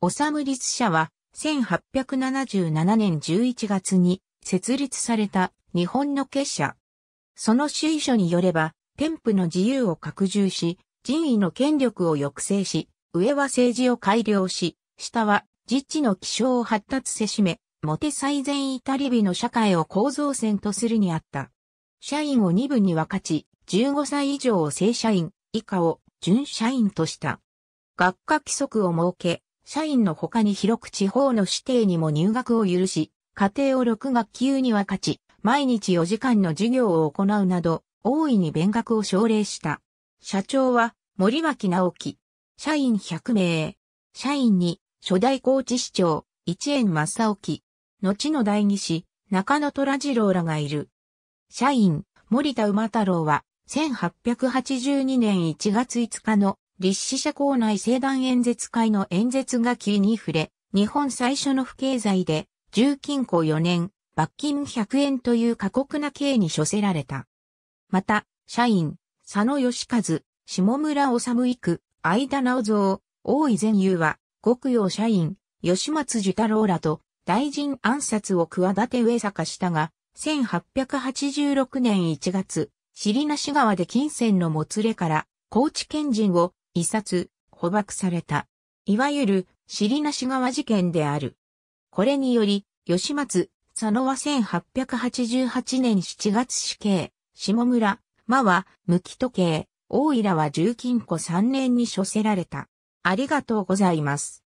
オサム律社は、1877年11月に設立された日本の結社。その推書によれば、天賦の自由を拡充し、人為の権力を抑制し、上は政治を改良し、下は実地の気象を発達せしめ、モテ最善イタリビの社会を構造線とするにあった。社員を二部に分かち、15歳以上を正社員、以下を準社員とした。学科規則を設け、社員の他に広く地方の指定にも入学を許し、家庭を6学級に分かち、毎日4時間の授業を行うなど、大いに勉学を奨励した。社長は森脇直樹。社員100名。社員に初代高知市長、一円正沖。後の代議士、中野虎次郎らがいる。社員、森田馬太郎は、1882年1月5日の立志社校内聖団演説会の演説が急に触れ、日本最初の不敬罪で、重禁庫4年、罰金100円という過酷な刑に処せられた。また、社員、佐野義和、下村治育、相田直蔵、大井善友は、国洋社員、吉松寿太郎らと、大臣暗殺を企て上坂したが、1886年1月、尻なし川で金銭のもつれから、高知県人を一冊、捕獲された。いわゆる、尻なし川事件である。これにより、吉松、佐野は1888年7月死刑、下村、間は無期時計、大井らは重禁庫3年に処せられた。ありがとうございます。